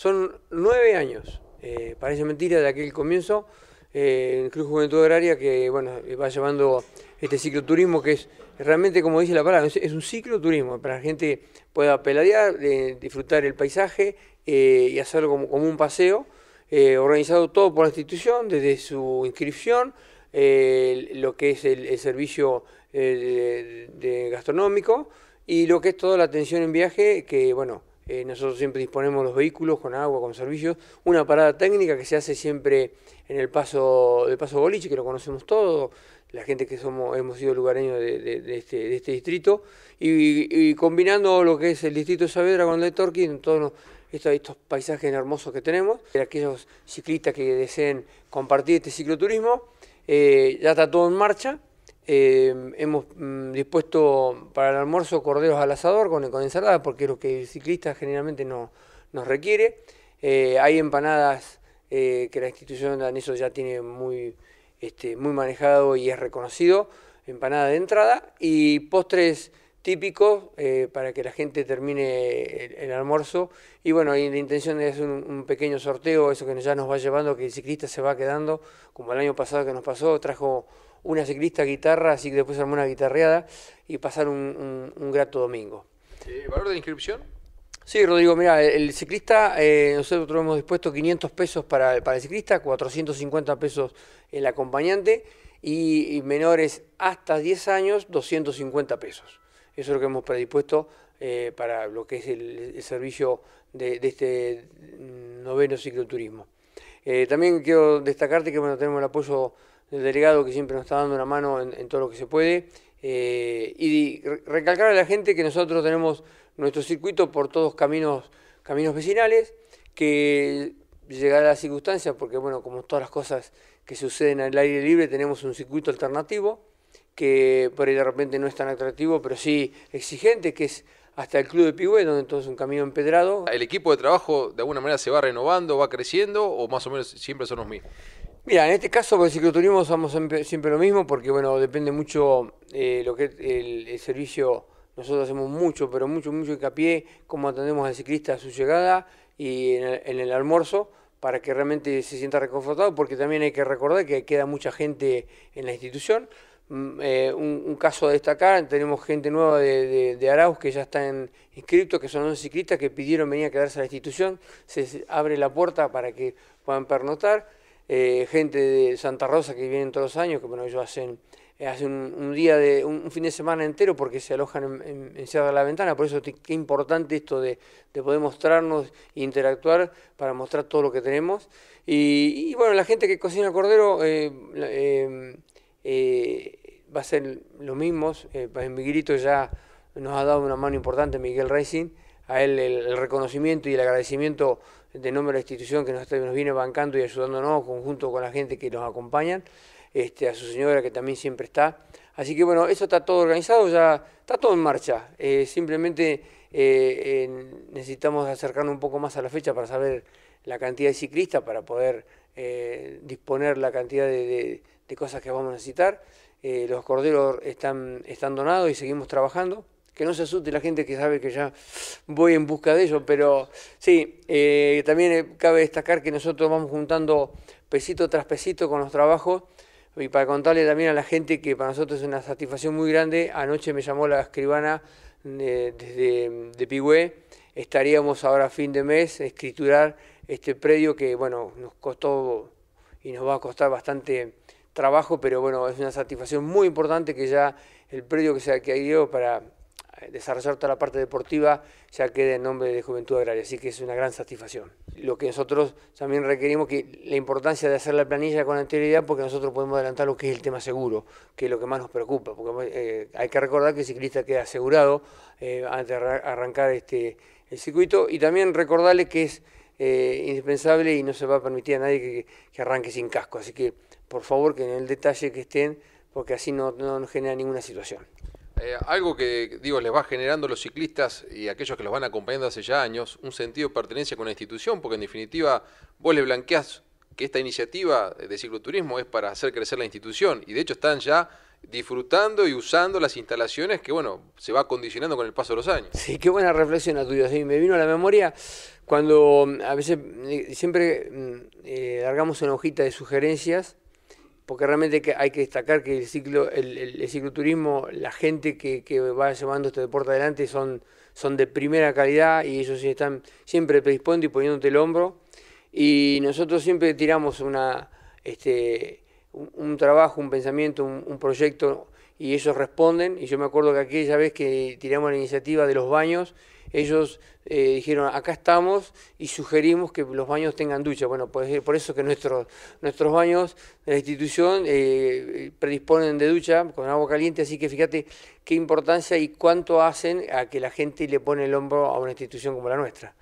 Son nueve años, eh, parece mentira, de aquel comienzo, eh, en Cruz Juventud Agraria que bueno, va llevando este ciclo turismo que es realmente, como dice la palabra, es, un ciclo turismo para que la gente pueda peladear, disfrutar el paisaje eh, y hacerlo como, un paseo, organizado todo por la institución, desde su inscripción, lo que es el, servicio gastronómico y lo que es toda la atención en viaje, que bueno, eh, nosotros siempre disponemos los vehículos con agua, con servicios. Una parada técnica que se hace siempre en el paso de paso Boliche, que lo conocemos todos, la gente que somos, hemos sido lugareños de, este, este, distrito, y, combinando lo que es el distrito de Saavedra con el de Torquín, todos estos, paisajes hermosos que tenemos, aquellos ciclistas que deseen compartir este cicloturismo, eh, ya está todo en marcha. Eh, hemos mm, dispuesto para el almuerzo corderos al asador con, el ensalada, porque es lo que el ciclista generalmente no, nos requiere. Eh, hay empanadas eh, que la institución de eso ya tiene muy, este, muy manejado y es reconocido, empanada de entrada, y postres típicos para que la gente termine el, almuerzo. Y bueno, hay la intención es un, un pequeño sorteo, eso que ya nos va llevando, que el ciclista se va quedando, como el año pasado que nos pasó, trajo una ciclista guitarra, así que después armó una guitarreada y pasar un, un, grato domingo. ¿Valor de inscripción? Sí, Rodrigo, mira, el, ciclista, eh, nosotros hemos dispuesto 500 pesos para, para, el ciclista, 450 pesos el acompañante y, menores hasta 10 años, 250 pesos. Eso es lo que hemos predispuesto eh, para lo que es el, servicio de, este noveno cicloturismo. Eh, también quiero destacarte que bueno, tenemos el apoyo del delegado que siempre nos está dando una mano en, todo lo que se puede. Eh, y recalcar a la gente que nosotros tenemos nuestro circuito por todos caminos, caminos vecinales, que llegada la circunstancia, porque bueno, como todas las cosas que suceden al aire libre, tenemos un circuito alternativo, que por ahí de repente no es tan atractivo, pero sí exigente, que es hasta el Club de pihue donde entonces es un camino empedrado. ¿El equipo de trabajo de alguna manera se va renovando, va creciendo o más o menos siempre son los mismos? Mira, en este caso por el cicloturismo usamos siempre, lo mismo porque, bueno, depende mucho eh, lo que el, servicio. Nosotros hacemos mucho, pero mucho, mucho hincapié cómo atendemos al ciclista a su llegada y en el, almuerzo para que realmente se sienta reconfortado, porque también hay que recordar que queda mucha gente en la institución. Mm, eh, un, caso a destacar, tenemos gente nueva de, Arauz que ya está inscrito, que son los ciclistas que pidieron venir a quedarse a la institución, se abre la puerta para que puedan pernotar eh, gente de Santa Rosa que vienen todos los años, que bueno, ellos hacen, eh, hacen un, día de, un, fin de semana entero porque se alojan en, en, de la Ventana, por eso qué importante esto de, poder mostrarnos e interactuar para mostrar todo lo que tenemos. Y, bueno, la gente que cocina cordero eh, em, va a ser lo mismo, en Miguelito ya nos ha dado una mano importante Miguel Racing, a él el, reconocimiento y el agradecimiento de nombre de la institución que nos, nos viene bancando y ayudándonos, conjunto con la gente que nos acompaña, este, a su señora que también siempre está. Así que bueno, eso está todo organizado, ya está todo en marcha. Eh, simplemente eh, necesitamos acercarnos un poco más a la fecha para saber la cantidad de ciclistas, para poder eh, disponer la cantidad de, cosas que vamos a necesitar. los corderos están, están donados y seguimos trabajando que no se asuste la gente que sabe que ya voy en busca de ello, pero sí, eh, también eh, cabe destacar que nosotros vamos juntando pesito tras pesito con los trabajos y para contarle también a la gente que para nosotros es una satisfacción muy grande, anoche me llamó la escribana eh, desde de Pigüé, estaríamos ahora fin de mes escriturar este predio que bueno, nos costó y nos va a costar bastante trabajo, pero bueno, es una satisfacción muy importante que ya el predio que se adquirió para desarrollar toda la parte deportiva ya quede en nombre de Juventud Agraria, así que es una gran satisfacción. Lo que nosotros también requerimos que la importancia de hacer la planilla con anterioridad porque nosotros podemos adelantar lo que es el tema seguro, que es lo que más nos preocupa, porque eh, hay que recordar que el ciclista queda asegurado eh, antes de arrancar este, el circuito y también recordarle que es eh, indispensable y no se va a permitir a nadie que, arranque sin casco, así que por favor que en el detalle que estén porque así no, no genera ninguna situación. Eh, algo que, digo, les va generando a los ciclistas y aquellos que los van acompañando hace ya años, un sentido de pertenencia con la institución, porque en definitiva vos le blanqueás que esta iniciativa de cicloturismo es para hacer crecer la institución y de hecho están ya disfrutando y usando las instalaciones que, bueno, se va condicionando con el paso de los años. Sí, qué buena reflexión a tuya. me vino a la memoria cuando mm, a veces eh, siempre mm, eh, largamos una hojita de sugerencias porque realmente hay que destacar que el ciclo, el, cicloturismo, la gente que, va llevando este deporte adelante son, son de primera calidad y ellos están siempre predisponiendo y poniéndote el hombro. Y nosotros siempre tiramos una, este, un, trabajo, un pensamiento, un, proyecto y ellos responden. Y yo me acuerdo que aquella vez que tiramos la iniciativa de los baños, ellos eh, dijeron, acá estamos y sugerimos que los baños tengan ducha. Bueno, pues, eh, por, eso que nuestros, baños de la institución eh, predisponen de ducha con agua caliente, así que fíjate qué importancia y cuánto hacen a que la gente le pone el hombro a una institución como la nuestra.